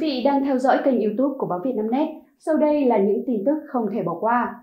vị đang theo dõi kênh youtube của báo Việt Nam Net. Sau đây là những tin tức không thể bỏ qua.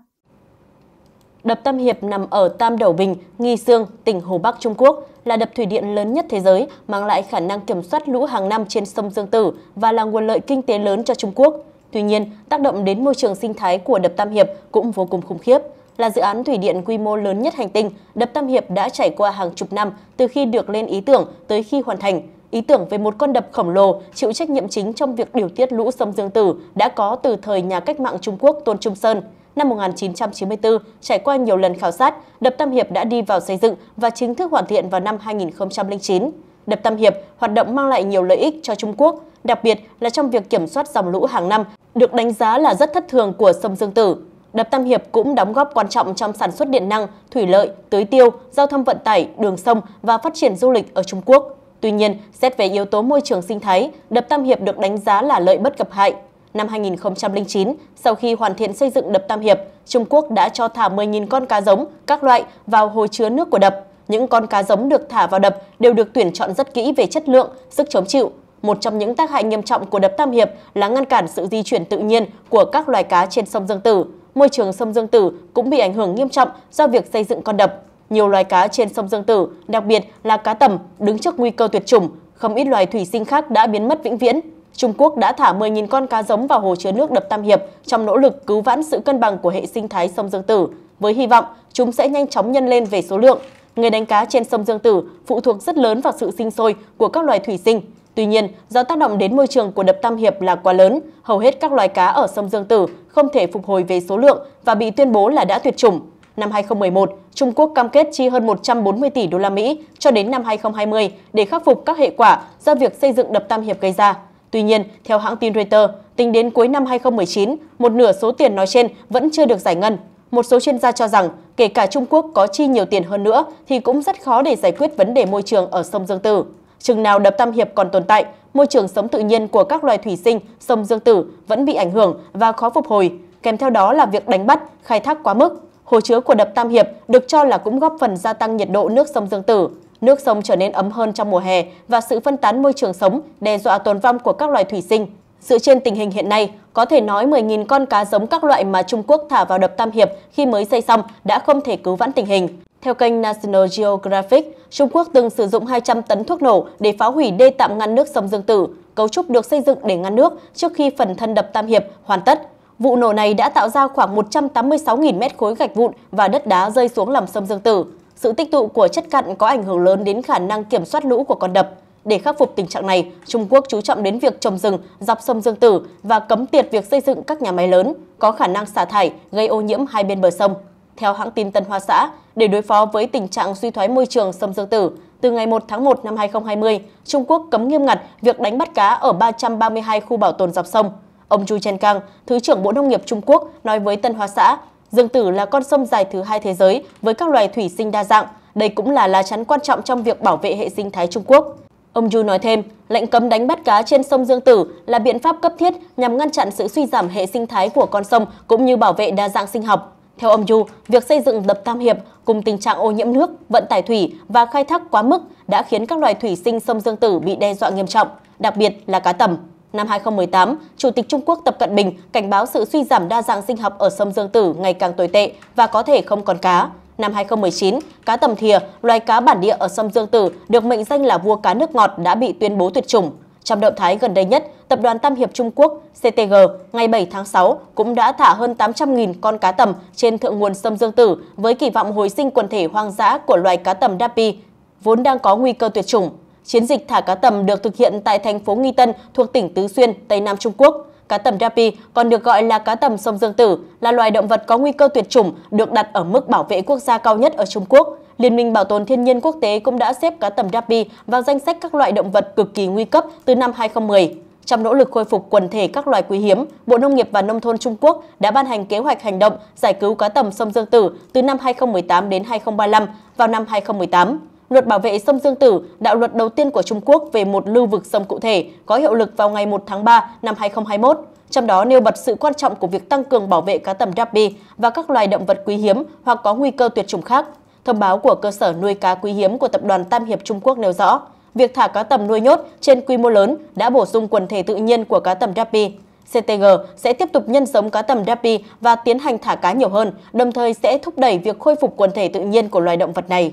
Đập Tam Hiệp nằm ở Tam Đẩu Bình, Nghi Sương, tỉnh Hồ Bắc Trung Quốc, là đập thủy điện lớn nhất thế giới, mang lại khả năng kiểm soát lũ hàng năm trên sông Dương Tử và là nguồn lợi kinh tế lớn cho Trung Quốc. Tuy nhiên, tác động đến môi trường sinh thái của đập Tam Hiệp cũng vô cùng khủng khiếp. Là dự án thủy điện quy mô lớn nhất hành tinh, đập Tam Hiệp đã trải qua hàng chục năm từ khi được lên ý tưởng tới khi hoàn thành, Ý tưởng về một con đập khổng lồ chịu trách nhiệm chính trong việc điều tiết lũ sông Dương Tử đã có từ thời nhà cách mạng Trung Quốc Tôn Trung Sơn. Năm 1994, trải qua nhiều lần khảo sát, đập Tam Hiệp đã đi vào xây dựng và chính thức hoàn thiện vào năm 2009. Đập Tam Hiệp hoạt động mang lại nhiều lợi ích cho Trung Quốc, đặc biệt là trong việc kiểm soát dòng lũ hàng năm, được đánh giá là rất thất thường của sông Dương Tử. Đập Tam Hiệp cũng đóng góp quan trọng trong sản xuất điện năng, thủy lợi, tưới tiêu, giao thông vận tải, đường sông và phát triển du lịch ở Trung Quốc. Tuy nhiên, xét về yếu tố môi trường sinh thái, đập Tam Hiệp được đánh giá là lợi bất cập hại. Năm 2009, sau khi hoàn thiện xây dựng đập Tam Hiệp, Trung Quốc đã cho thả 10.000 con cá giống các loại vào hồ chứa nước của đập. Những con cá giống được thả vào đập đều được tuyển chọn rất kỹ về chất lượng, sức chống chịu. Một trong những tác hại nghiêm trọng của đập Tam Hiệp là ngăn cản sự di chuyển tự nhiên của các loài cá trên sông Dương Tử. Môi trường sông Dương Tử cũng bị ảnh hưởng nghiêm trọng do việc xây dựng con đập nhiều loài cá trên sông Dương Tử, đặc biệt là cá tầm, đứng trước nguy cơ tuyệt chủng, không ít loài thủy sinh khác đã biến mất vĩnh viễn. Trung Quốc đã thả 10.000 con cá giống vào hồ chứa nước đập Tam Hiệp trong nỗ lực cứu vãn sự cân bằng của hệ sinh thái sông Dương Tử, với hy vọng chúng sẽ nhanh chóng nhân lên về số lượng. Người đánh cá trên sông Dương Tử phụ thuộc rất lớn vào sự sinh sôi của các loài thủy sinh. Tuy nhiên, do tác động đến môi trường của đập Tam Hiệp là quá lớn, hầu hết các loài cá ở sông Dương Tử không thể phục hồi về số lượng và bị tuyên bố là đã tuyệt chủng năm 2011, Trung Quốc cam kết chi hơn 140 tỷ đô la Mỹ cho đến năm 2020 để khắc phục các hệ quả do việc xây dựng đập Tam Hiệp gây ra. Tuy nhiên, theo hãng tin Reuters, tính đến cuối năm 2019, một nửa số tiền nói trên vẫn chưa được giải ngân. Một số chuyên gia cho rằng, kể cả Trung Quốc có chi nhiều tiền hơn nữa thì cũng rất khó để giải quyết vấn đề môi trường ở sông Dương Tử. Chừng nào đập Tam Hiệp còn tồn tại, môi trường sống tự nhiên của các loài thủy sinh sông Dương Tử vẫn bị ảnh hưởng và khó phục hồi, kèm theo đó là việc đánh bắt, khai thác quá mức. Hồ chứa của đập Tam Hiệp được cho là cũng góp phần gia tăng nhiệt độ nước sông Dương Tử. Nước sông trở nên ấm hơn trong mùa hè và sự phân tán môi trường sống đe dọa tồn vong của các loài thủy sinh. Dựa trên tình hình hiện nay, có thể nói 10.000 con cá giống các loại mà Trung Quốc thả vào đập Tam Hiệp khi mới xây xong đã không thể cứu vãn tình hình. Theo kênh National Geographic, Trung Quốc từng sử dụng 200 tấn thuốc nổ để phá hủy đê tạm ngăn nước sông Dương Tử. Cấu trúc được xây dựng để ngăn nước trước khi phần thân đập Tam Hiệp hoàn tất. Vụ nổ này đã tạo ra khoảng 186.000 mét khối gạch vụn và đất đá rơi xuống lòng sông Dương Tử. Sự tích tụ của chất cặn có ảnh hưởng lớn đến khả năng kiểm soát lũ của con đập. Để khắc phục tình trạng này, Trung Quốc chú trọng đến việc trồng rừng dọc sông Dương Tử và cấm tiệt việc xây dựng các nhà máy lớn có khả năng xả thải gây ô nhiễm hai bên bờ sông. Theo hãng tin Tân Hoa Xã, để đối phó với tình trạng suy thoái môi trường sông Dương Tử, từ ngày 1 tháng 1 năm 2020, Trung Quốc cấm nghiêm ngặt việc đánh bắt cá ở 332 khu bảo tồn dọc sông. Ông Chu Chen Kang, Thứ trưởng Bộ Nông nghiệp Trung Quốc, nói với Tân Hoa Xã, Dương Tử là con sông dài thứ hai thế giới với các loài thủy sinh đa dạng. Đây cũng là lá chắn quan trọng trong việc bảo vệ hệ sinh thái Trung Quốc. Ông Ju nói thêm, lệnh cấm đánh bắt cá trên sông Dương Tử là biện pháp cấp thiết nhằm ngăn chặn sự suy giảm hệ sinh thái của con sông cũng như bảo vệ đa dạng sinh học. Theo ông Du, việc xây dựng đập Tam Hiệp cùng tình trạng ô nhiễm nước, vận tải thủy và khai thác quá mức đã khiến các loài thủy sinh sông Dương Tử bị đe dọa nghiêm trọng, đặc biệt là cá tầm. Năm 2018, Chủ tịch Trung Quốc Tập Cận Bình cảnh báo sự suy giảm đa dạng sinh học ở sông Dương Tử ngày càng tồi tệ và có thể không còn cá. Năm 2019, cá tầm thìa, loài cá bản địa ở sông Dương Tử được mệnh danh là vua cá nước ngọt đã bị tuyên bố tuyệt chủng. Trong động thái gần đây nhất, Tập đoàn Tam Hiệp Trung Quốc CTG ngày 7 tháng 6 cũng đã thả hơn 800.000 con cá tầm trên thượng nguồn sông Dương Tử với kỳ vọng hồi sinh quần thể hoang dã của loài cá tầm Dapi, vốn đang có nguy cơ tuyệt chủng. Chiến dịch thả cá tầm được thực hiện tại thành phố Nghi Tân thuộc tỉnh Tứ Xuyên, Tây Nam Trung Quốc. Cá tầm Rapi còn được gọi là cá tầm sông Dương Tử, là loài động vật có nguy cơ tuyệt chủng, được đặt ở mức bảo vệ quốc gia cao nhất ở Trung Quốc. Liên minh Bảo tồn Thiên nhiên Quốc tế cũng đã xếp cá tầm Rapi vào danh sách các loại động vật cực kỳ nguy cấp từ năm 2010. Trong nỗ lực khôi phục quần thể các loài quý hiếm, Bộ Nông nghiệp và Nông thôn Trung Quốc đã ban hành kế hoạch hành động giải cứu cá tầm sông Dương Tử từ năm 2018 đến 2035 vào năm 2018. Luật bảo vệ sông Dương Tử, đạo luật đầu tiên của Trung Quốc về một lưu vực sông cụ thể, có hiệu lực vào ngày 1 tháng 3 năm 2021, trong đó nêu bật sự quan trọng của việc tăng cường bảo vệ cá tầm Rabbi và các loài động vật quý hiếm hoặc có nguy cơ tuyệt chủng khác. Thông báo của cơ sở nuôi cá quý hiếm của Tập đoàn Tam Hiệp Trung Quốc nêu rõ, việc thả cá tầm nuôi nhốt trên quy mô lớn đã bổ sung quần thể tự nhiên của cá tầm Rabbi. CTG sẽ tiếp tục nhân giống cá tầm Rabbi và tiến hành thả cá nhiều hơn, đồng thời sẽ thúc đẩy việc khôi phục quần thể tự nhiên của loài động vật này.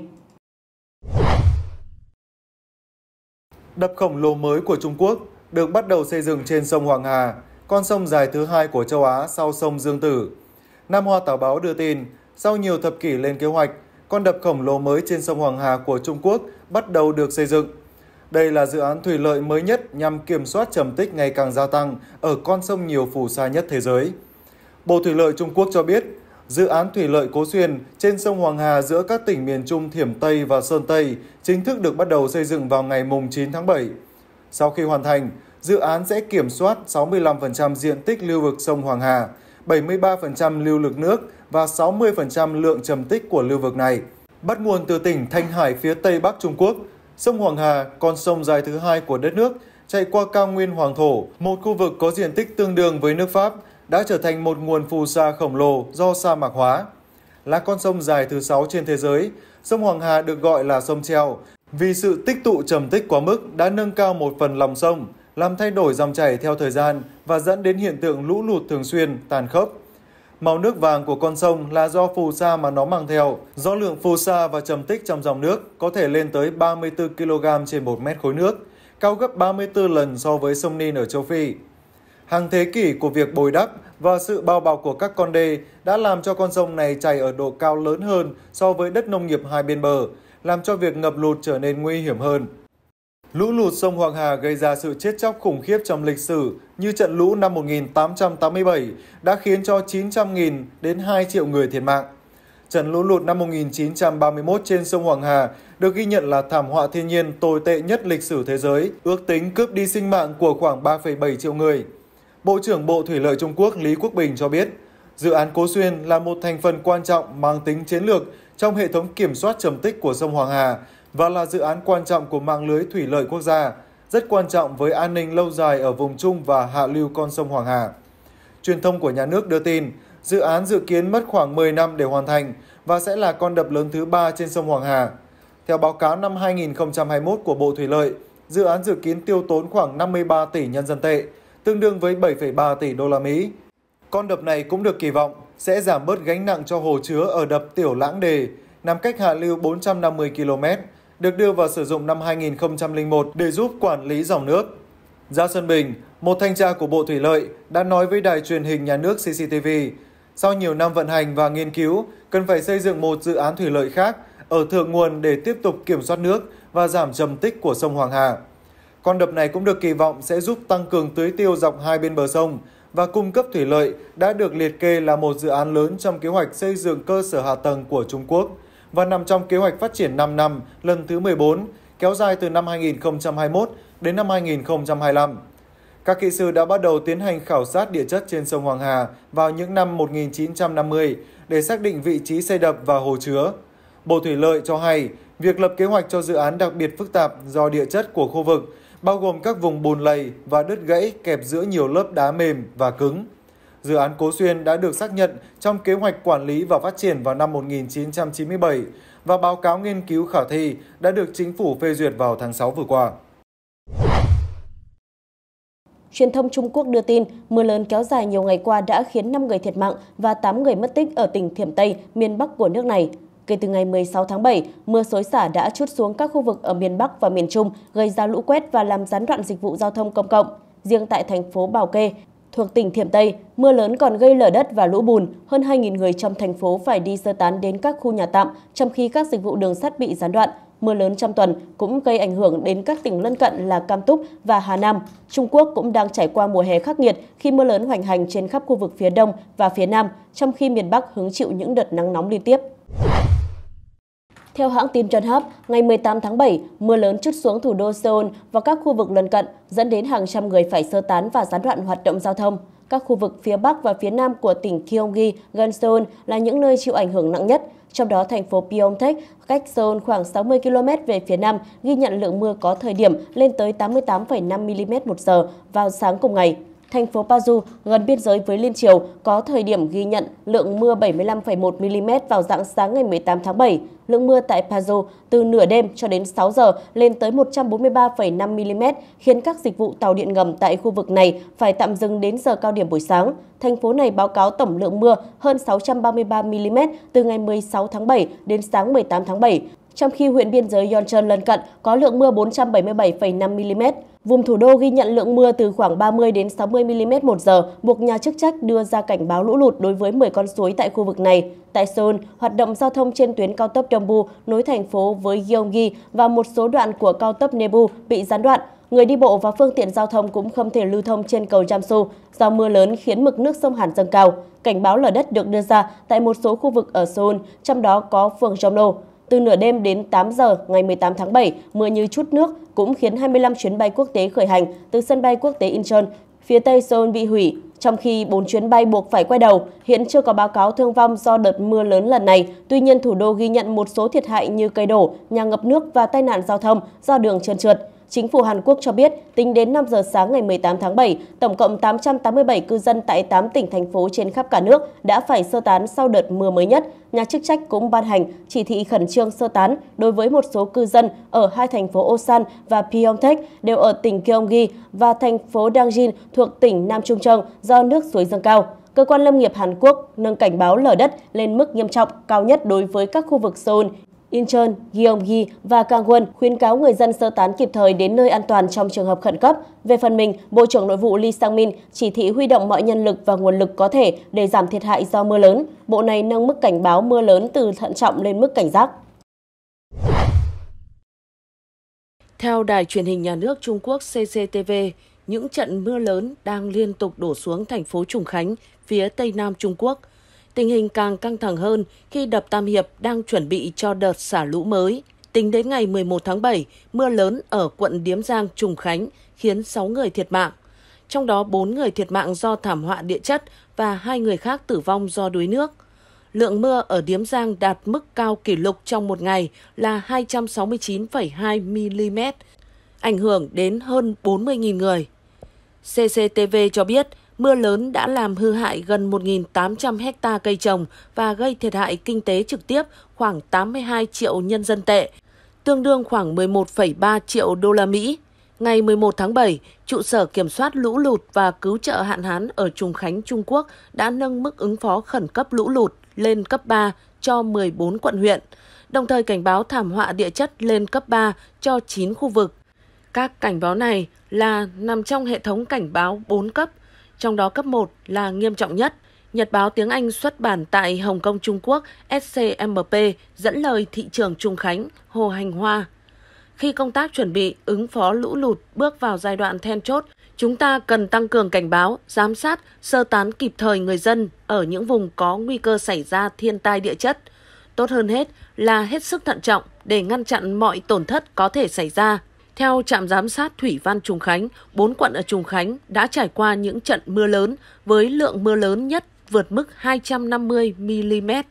Đập khổng lồ mới của Trung Quốc được bắt đầu xây dựng trên sông Hoàng Hà, con sông dài thứ hai của châu Á sau sông Dương Tử. Nam Hoa Tào Báo đưa tin, sau nhiều thập kỷ lên kế hoạch, con đập khổng lồ mới trên sông Hoàng Hà của Trung Quốc bắt đầu được xây dựng. Đây là dự án thủy lợi mới nhất nhằm kiểm soát trầm tích ngày càng gia tăng ở con sông nhiều phù sa nhất thế giới. Bộ Thủy lợi Trung Quốc cho biết, dự án thủy lợi Cố Xuyên trên sông Hoàng Hà giữa các tỉnh miền Trung Thiểm Tây và Sơn Tây chính thức được bắt đầu xây dựng vào ngày 9 tháng 7. Sau khi hoàn thành, dự án sẽ kiểm soát 65% diện tích lưu vực sông Hoàng Hà, 73% lưu lực nước và 60% lượng trầm tích của lưu vực này. Bắt nguồn từ tỉnh Thanh Hải phía Tây Bắc Trung Quốc, sông Hoàng Hà, con sông dài thứ hai của đất nước, chạy qua cao nguyên Hoàng Thổ, một khu vực có diện tích tương đương với nước Pháp, đã trở thành một nguồn phù sa khổng lồ do sa mạc hóa. Là con sông dài thứ 6 trên thế giới, sông Hoàng Hà được gọi là sông treo vì sự tích tụ trầm tích quá mức đã nâng cao một phần lòng sông, làm thay đổi dòng chảy theo thời gian và dẫn đến hiện tượng lũ lụt thường xuyên, tàn khốc. Màu nước vàng của con sông là do phù sa mà nó mang theo, do lượng phù sa và trầm tích trong dòng nước có thể lên tới 34 kg trên 1 mét khối nước, cao gấp 34 lần so với sông Nin ở châu Phi. Hàng thế kỷ của việc bồi đắp và sự bao bọc của các con đê đã làm cho con sông này chảy ở độ cao lớn hơn so với đất nông nghiệp hai bên bờ, làm cho việc ngập lụt trở nên nguy hiểm hơn. Lũ lụt sông Hoàng Hà gây ra sự chết chóc khủng khiếp trong lịch sử như trận lũ năm 1887 đã khiến cho 900.000 đến 2 triệu người thiệt mạng. Trận lũ lụt năm 1931 trên sông Hoàng Hà được ghi nhận là thảm họa thiên nhiên tồi tệ nhất lịch sử thế giới, ước tính cướp đi sinh mạng của khoảng 3,7 triệu người. Bộ trưởng Bộ Thủy lợi Trung Quốc Lý Quốc Bình cho biết, dự án Cố Xuyên là một thành phần quan trọng mang tính chiến lược trong hệ thống kiểm soát trầm tích của sông Hoàng Hà và là dự án quan trọng của mạng lưới thủy lợi quốc gia, rất quan trọng với an ninh lâu dài ở vùng trung và hạ lưu con sông Hoàng Hà. Truyền thông của nhà nước đưa tin, dự án dự kiến mất khoảng 10 năm để hoàn thành và sẽ là con đập lớn thứ ba trên sông Hoàng Hà. Theo báo cáo năm 2021 của Bộ Thủy lợi, dự án dự kiến tiêu tốn khoảng 53 tỷ nhân dân tệ, tương đương với 7,3 tỷ đô la Mỹ. Con đập này cũng được kỳ vọng sẽ giảm bớt gánh nặng cho hồ chứa ở đập Tiểu Lãng Đề, nằm cách hạ lưu 450 km, được đưa vào sử dụng năm 2001 để giúp quản lý dòng nước. Ra Sơn Bình, một thanh tra của Bộ Thủy lợi đã nói với đài truyền hình nhà nước CCTV, sau nhiều năm vận hành và nghiên cứu, cần phải xây dựng một dự án thủy lợi khác ở thượng nguồn để tiếp tục kiểm soát nước và giảm trầm tích của sông Hoàng Hà. Con đập này cũng được kỳ vọng sẽ giúp tăng cường tưới tiêu dọc hai bên bờ sông và cung cấp thủy lợi đã được liệt kê là một dự án lớn trong kế hoạch xây dựng cơ sở hạ tầng của Trung Quốc và nằm trong kế hoạch phát triển 5 năm lần thứ 14, kéo dài từ năm 2021 đến năm 2025. Các kỹ sư đã bắt đầu tiến hành khảo sát địa chất trên sông Hoàng Hà vào những năm 1950 để xác định vị trí xây đập và hồ chứa. Bộ Thủy lợi cho hay, việc lập kế hoạch cho dự án đặc biệt phức tạp do địa chất của khu vực bao gồm các vùng bùn lầy và đứt gãy kẹp giữa nhiều lớp đá mềm và cứng. Dự án Cố Xuyên đã được xác nhận trong kế hoạch quản lý và phát triển vào năm 1997 và báo cáo nghiên cứu khả thi đã được chính phủ phê duyệt vào tháng 6 vừa qua. Truyền thông Trung Quốc đưa tin, mưa lớn kéo dài nhiều ngày qua đã khiến 5 người thiệt mạng và 8 người mất tích ở tỉnh Thiểm Tây, miền Bắc của nước này kể từ ngày 16 tháng 7, mưa xối xả đã chút xuống các khu vực ở miền Bắc và miền Trung, gây ra lũ quét và làm gián đoạn dịch vụ giao thông công cộng. Riêng tại thành phố Bảo Kê, thuộc tỉnh Thiểm Tây, mưa lớn còn gây lở đất và lũ bùn, hơn 2.000 người trong thành phố phải đi sơ tán đến các khu nhà tạm, trong khi các dịch vụ đường sắt bị gián đoạn. Mưa lớn trong tuần cũng gây ảnh hưởng đến các tỉnh lân cận là Cam Túc và Hà Nam. Trung Quốc cũng đang trải qua mùa hè khắc nghiệt khi mưa lớn hoành hành trên khắp khu vực phía Đông và phía Nam, trong khi miền Bắc hứng chịu những đợt nắng nóng liên tiếp. Theo hãng tin Yonhap, ngày 18 tháng 7, mưa lớn chút xuống thủ đô Seoul và các khu vực lân cận, dẫn đến hàng trăm người phải sơ tán và gián đoạn hoạt động giao thông. Các khu vực phía Bắc và phía Nam của tỉnh Gyeonggi gần Seoul là những nơi chịu ảnh hưởng nặng nhất, trong đó thành phố Pyeongtaek cách Seoul khoảng 60 km về phía Nam ghi nhận lượng mưa có thời điểm lên tới 88,5 mm một giờ vào sáng cùng ngày thành phố Pazu gần biên giới với Liên Triều có thời điểm ghi nhận lượng mưa 75,1 mm vào dạng sáng ngày 18 tháng 7. Lượng mưa tại Pazu từ nửa đêm cho đến 6 giờ lên tới 143,5 mm, khiến các dịch vụ tàu điện ngầm tại khu vực này phải tạm dừng đến giờ cao điểm buổi sáng. Thành phố này báo cáo tổng lượng mưa hơn 633 mm từ ngày 16 tháng 7 đến sáng 18 tháng 7 trong khi huyện biên giới Yonchon lân cận có lượng mưa 477,5 mm. Vùng thủ đô ghi nhận lượng mưa từ khoảng 30 đến 60 mm một giờ, buộc nhà chức trách đưa ra cảnh báo lũ lụt đối với 10 con suối tại khu vực này. Tại Seoul, hoạt động giao thông trên tuyến cao tốc Dombu nối thành phố với Gyeonggi và một số đoạn của cao tốc Nebu bị gián đoạn. Người đi bộ và phương tiện giao thông cũng không thể lưu thông trên cầu Jamsu do mưa lớn khiến mực nước sông Hàn dâng cao. Cảnh báo lở đất được đưa ra tại một số khu vực ở Seoul, trong đó có phường Jongno. Từ nửa đêm đến 8 giờ ngày 18 tháng 7, mưa như chút nước cũng khiến 25 chuyến bay quốc tế khởi hành từ sân bay quốc tế Incheon phía Tây Seoul bị hủy, trong khi 4 chuyến bay buộc phải quay đầu. Hiện chưa có báo cáo thương vong do đợt mưa lớn lần này, tuy nhiên thủ đô ghi nhận một số thiệt hại như cây đổ, nhà ngập nước và tai nạn giao thông do đường trơn trượt. Chính phủ Hàn Quốc cho biết, tính đến 5 giờ sáng ngày 18 tháng 7, tổng cộng 887 cư dân tại 8 tỉnh thành phố trên khắp cả nước đã phải sơ tán sau đợt mưa mới nhất. Nhà chức trách cũng ban hành chỉ thị khẩn trương sơ tán đối với một số cư dân ở hai thành phố Osan và Pyeongtaek đều ở tỉnh Gyeonggi và thành phố Dangjin thuộc tỉnh Nam Trung Trông do nước suối dâng cao cơ quan lâm nghiệp Hàn Quốc nâng cảnh báo lở đất lên mức nghiêm trọng cao nhất đối với các khu vực Seoul, Incheon, Gyeonggi và Gangwon khuyến cáo người dân sơ tán kịp thời đến nơi an toàn trong trường hợp khẩn cấp. Về phần mình, Bộ trưởng Nội vụ Lee Sang-min chỉ thị huy động mọi nhân lực và nguồn lực có thể để giảm thiệt hại do mưa lớn. Bộ này nâng mức cảnh báo mưa lớn từ thận trọng lên mức cảnh giác. Theo Đài truyền hình nhà nước Trung Quốc CCTV, những trận mưa lớn đang liên tục đổ xuống thành phố Trùng Khánh, phía tây nam Trung Quốc – tình hình càng căng thẳng hơn khi đập Tam Hiệp đang chuẩn bị cho đợt xả lũ mới. Tính đến ngày 11 tháng 7, mưa lớn ở quận Điếm Giang, Trùng Khánh khiến 6 người thiệt mạng. Trong đó 4 người thiệt mạng do thảm họa địa chất và hai người khác tử vong do đuối nước. Lượng mưa ở Điếm Giang đạt mức cao kỷ lục trong một ngày là 269,2 mm, ảnh hưởng đến hơn 40.000 người. CCTV cho biết Mưa lớn đã làm hư hại gần 1.800 hecta cây trồng và gây thiệt hại kinh tế trực tiếp khoảng 82 triệu nhân dân tệ, tương đương khoảng 11,3 triệu đô la Mỹ. Ngày 11 tháng 7, trụ sở kiểm soát lũ lụt và cứu trợ hạn hán ở Trùng Khánh, Trung Quốc đã nâng mức ứng phó khẩn cấp lũ lụt lên cấp 3 cho 14 quận huyện, đồng thời cảnh báo thảm họa địa chất lên cấp 3 cho 9 khu vực. Các cảnh báo này là nằm trong hệ thống cảnh báo 4 cấp – trong đó cấp 1 là nghiêm trọng nhất. Nhật báo tiếng Anh xuất bản tại Hồng Kông Trung Quốc SCMP dẫn lời thị trưởng Trung Khánh Hồ Hành Hoa. Khi công tác chuẩn bị ứng phó lũ lụt bước vào giai đoạn then chốt, chúng ta cần tăng cường cảnh báo, giám sát, sơ tán kịp thời người dân ở những vùng có nguy cơ xảy ra thiên tai địa chất. Tốt hơn hết là hết sức thận trọng để ngăn chặn mọi tổn thất có thể xảy ra. Theo trạm giám sát Thủy Văn Trùng Khánh, bốn quận ở Trùng Khánh đã trải qua những trận mưa lớn với lượng mưa lớn nhất vượt mức 250mm,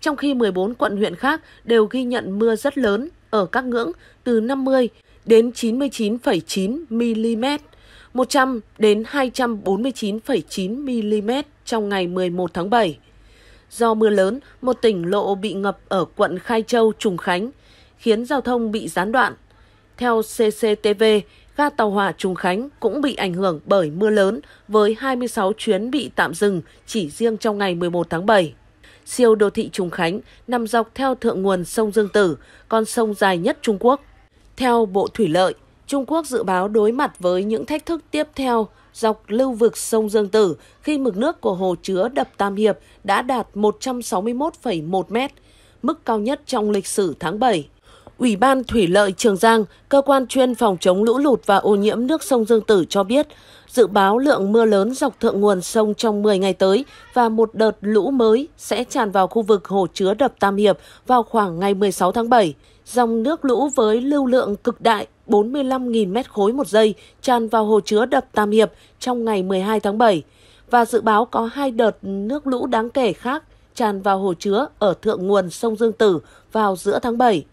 trong khi 14 quận huyện khác đều ghi nhận mưa rất lớn ở các ngưỡng từ 50 đến 99,9mm, 100 đến 249,9mm trong ngày 11 tháng 7. Do mưa lớn, một tỉnh lộ bị ngập ở quận Khai Châu, Trùng Khánh, khiến giao thông bị gián đoạn. Theo CCTV, ga tàu hỏa Trùng Khánh cũng bị ảnh hưởng bởi mưa lớn với 26 chuyến bị tạm dừng chỉ riêng trong ngày 11 tháng 7. Siêu đô thị Trùng Khánh nằm dọc theo thượng nguồn sông Dương Tử, con sông dài nhất Trung Quốc. Theo Bộ Thủy lợi, Trung Quốc dự báo đối mặt với những thách thức tiếp theo dọc lưu vực sông Dương Tử khi mực nước của hồ chứa đập Tam Hiệp đã đạt 161,1 mét, mức cao nhất trong lịch sử tháng 7. Ủy ban Thủy lợi Trường Giang, cơ quan chuyên phòng chống lũ lụt và ô nhiễm nước sông Dương Tử cho biết, dự báo lượng mưa lớn dọc thượng nguồn sông trong 10 ngày tới và một đợt lũ mới sẽ tràn vào khu vực hồ chứa đập Tam Hiệp vào khoảng ngày 16 tháng 7. Dòng nước lũ với lưu lượng cực đại 45.000 mét khối một giây tràn vào hồ chứa đập Tam Hiệp trong ngày 12 tháng 7 và dự báo có hai đợt nước lũ đáng kể khác tràn vào hồ chứa ở thượng nguồn sông Dương Tử vào giữa tháng 7.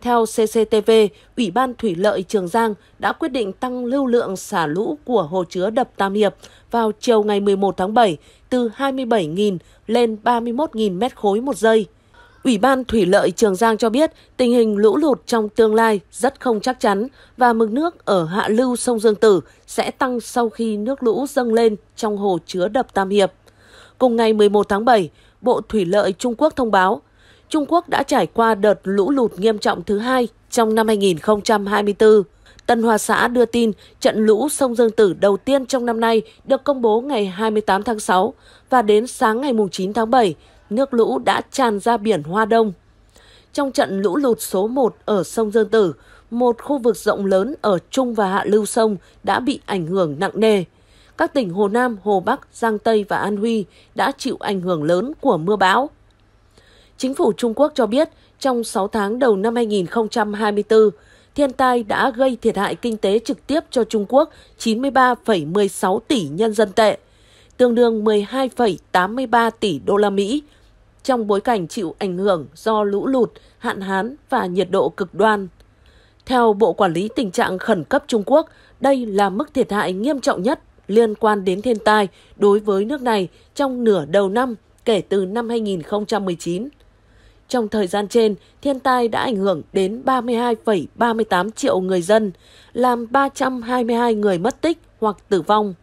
Theo CCTV, Ủy ban Thủy lợi Trường Giang đã quyết định tăng lưu lượng xả lũ của hồ chứa đập Tam Hiệp vào chiều ngày 11 tháng 7 từ 27.000 lên 31.000 mét khối một giây. Ủy ban Thủy lợi Trường Giang cho biết tình hình lũ lụt trong tương lai rất không chắc chắn và mực nước ở hạ lưu sông Dương Tử sẽ tăng sau khi nước lũ dâng lên trong hồ chứa đập Tam Hiệp. Cùng ngày 11 tháng 7, Bộ Thủy lợi Trung Quốc thông báo Trung Quốc đã trải qua đợt lũ lụt nghiêm trọng thứ hai trong năm 2024. Tân Hoa xã đưa tin trận lũ sông Dương Tử đầu tiên trong năm nay được công bố ngày 28 tháng 6 và đến sáng ngày 9 tháng 7, nước lũ đã tràn ra biển Hoa Đông. Trong trận lũ lụt số 1 ở sông Dương Tử, một khu vực rộng lớn ở trung và hạ lưu sông đã bị ảnh hưởng nặng nề. Các tỉnh Hồ Nam, Hồ Bắc, Giang Tây và An Huy đã chịu ảnh hưởng lớn của mưa bão. Chính phủ Trung Quốc cho biết, trong 6 tháng đầu năm 2024, thiên tai đã gây thiệt hại kinh tế trực tiếp cho Trung Quốc 93,16 tỷ nhân dân tệ, tương đương 12,83 tỷ đô la Mỹ, trong bối cảnh chịu ảnh hưởng do lũ lụt, hạn hán và nhiệt độ cực đoan. Theo Bộ Quản lý Tình trạng Khẩn cấp Trung Quốc, đây là mức thiệt hại nghiêm trọng nhất liên quan đến thiên tai đối với nước này trong nửa đầu năm kể từ năm 2019. Trong thời gian trên, thiên tai đã ảnh hưởng đến 32,38 triệu người dân, làm 322 người mất tích hoặc tử vong.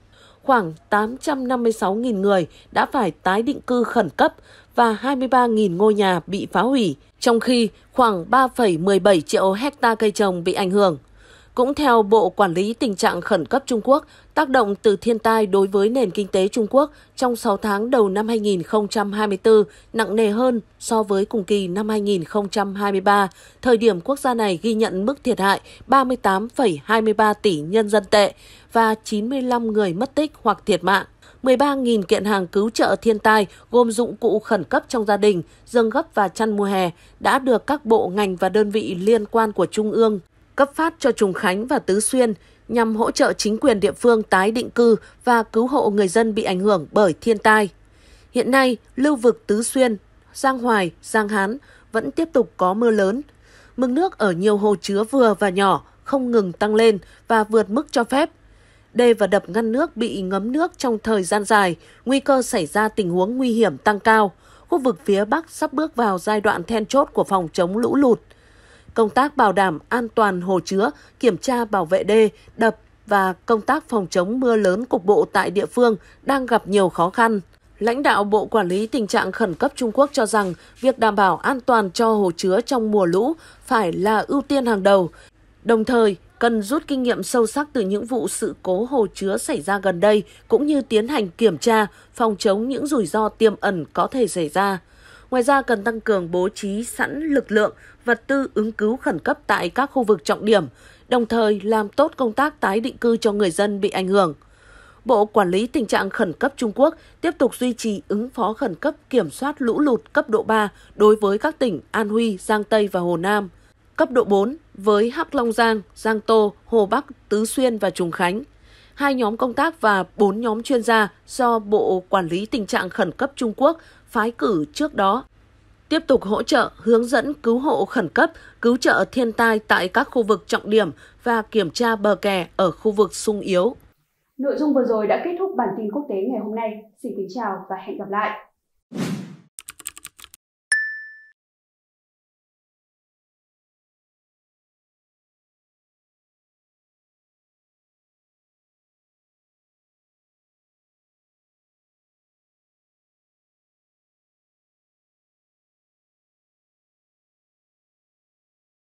Khoảng 856.000 người đã phải tái định cư khẩn cấp và 23.000 ngôi nhà bị phá hủy, trong khi khoảng 3,17 triệu hecta cây trồng bị ảnh hưởng. Cũng theo Bộ Quản lý Tình trạng Khẩn cấp Trung Quốc, tác động từ thiên tai đối với nền kinh tế Trung Quốc trong 6 tháng đầu năm 2024 nặng nề hơn so với cùng kỳ năm 2023, thời điểm quốc gia này ghi nhận mức thiệt hại 38,23 tỷ nhân dân tệ và 95 người mất tích hoặc thiệt mạng. 13.000 kiện hàng cứu trợ thiên tai gồm dụng cụ khẩn cấp trong gia đình, dâng gấp và chăn mùa hè đã được các bộ ngành và đơn vị liên quan của Trung ương cấp phát cho Trùng Khánh và Tứ Xuyên nhằm hỗ trợ chính quyền địa phương tái định cư và cứu hộ người dân bị ảnh hưởng bởi thiên tai. Hiện nay, lưu vực Tứ Xuyên, Giang Hoài, Giang Hán vẫn tiếp tục có mưa lớn. Mực nước ở nhiều hồ chứa vừa và nhỏ không ngừng tăng lên và vượt mức cho phép. Đê và đập ngăn nước bị ngấm nước trong thời gian dài, nguy cơ xảy ra tình huống nguy hiểm tăng cao. Khu vực phía Bắc sắp bước vào giai đoạn then chốt của phòng chống lũ lụt – công tác bảo đảm an toàn hồ chứa, kiểm tra bảo vệ đê, đập và công tác phòng chống mưa lớn cục bộ tại địa phương đang gặp nhiều khó khăn. Lãnh đạo Bộ Quản lý Tình trạng Khẩn cấp Trung Quốc cho rằng việc đảm bảo an toàn cho hồ chứa trong mùa lũ phải là ưu tiên hàng đầu, đồng thời cần rút kinh nghiệm sâu sắc từ những vụ sự cố hồ chứa xảy ra gần đây cũng như tiến hành kiểm tra, phòng chống những rủi ro tiềm ẩn có thể xảy ra. Ngoài ra cần tăng cường bố trí sẵn lực lượng, vật tư ứng cứu khẩn cấp tại các khu vực trọng điểm, đồng thời làm tốt công tác tái định cư cho người dân bị ảnh hưởng. Bộ Quản lý Tình trạng Khẩn cấp Trung Quốc tiếp tục duy trì ứng phó khẩn cấp kiểm soát lũ lụt cấp độ 3 đối với các tỉnh An Huy, Giang Tây và Hồ Nam. Cấp độ 4 với Hắc Long Giang, Giang Tô, Hồ Bắc, Tứ Xuyên và Trùng Khánh hai nhóm công tác và bốn nhóm chuyên gia do Bộ Quản lý Tình trạng Khẩn cấp Trung Quốc phái cử trước đó tiếp tục hỗ trợ hướng dẫn cứu hộ khẩn cấp, cứu trợ thiên tai tại các khu vực trọng điểm và kiểm tra bờ kè ở khu vực sung yếu. Nội dung vừa rồi đã kết thúc bản tin quốc tế ngày hôm nay. Xin kính chào và hẹn gặp lại.